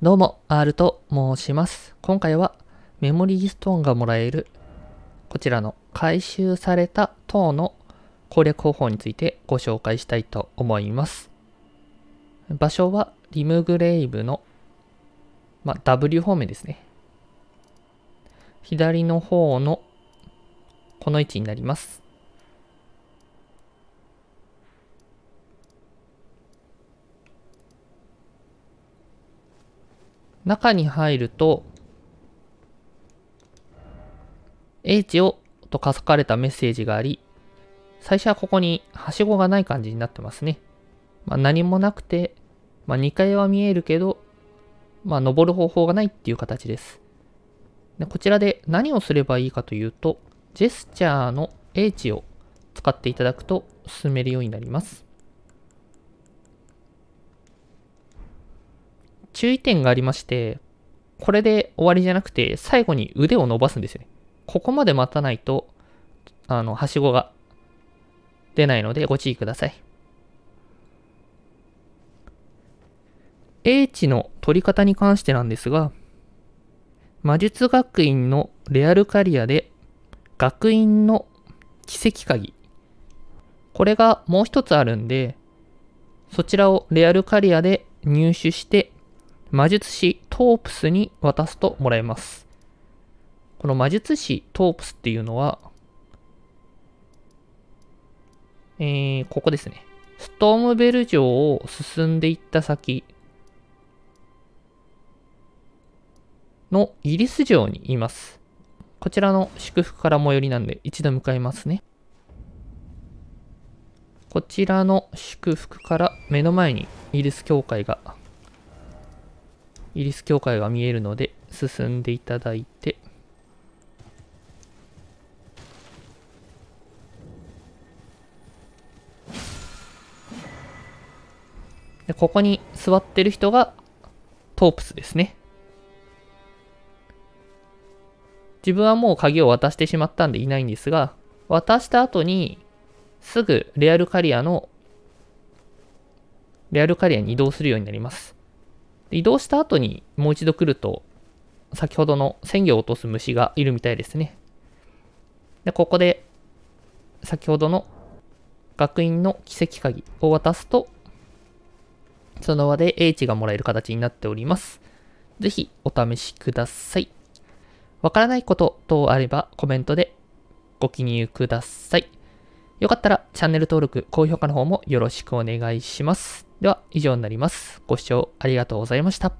どうも、R と申します。今回はメモリーストーンがもらえるこちらの回収された塔の攻略方法についてご紹介したいと思います。場所はリムグレイブの、ま W 方面ですね。左の方のこの位置になります。中に入ると、H をと書かれたメッセージがあり、最初はここにはしごがない感じになってますね。まあ、何もなくて、まあ、2階は見えるけど、まあ、登る方法がないっていう形です。でこちらで何をすればいいかというと、ジェスチャーの H を使っていただくと進めるようになります。注意点がありまして、これで終わりじゃなくて、最後に腕を伸ばすんですよね。ここまで待たないと、あの、はしごが出ないのでご注意ください。英知の取り方に関してなんですが、魔術学院のレアルカリアで、学院の奇跡鍵。これがもう一つあるんで、そちらをレアルカリアで入手して魔術師トープスに渡すともらえます。この魔術師トープスっていうのは、えー、ここですね。ストームベル城を進んでいった先のイリス城にいます。こちらの祝福から最寄りなんで一度向かいますね。こちらの祝福から目の前にイリス教会がイリス教会が見えるので進んでいただいてでここに座ってる人がトープスですね自分はもう鍵を渡してしまったんでいないんですが渡した後にすぐレアルカリアのレアルカリアに移動するようになります移動した後にもう一度来ると、先ほどの鮮魚を落とす虫がいるみたいですね。で、ここで、先ほどの学院の奇跡鍵を渡すと、その場で英知がもらえる形になっております。ぜひお試しください。わからないこと等あればコメントでご記入ください。よかったらチャンネル登録、高評価の方もよろしくお願いします。では、以上になります。ご視聴ありがとうございました。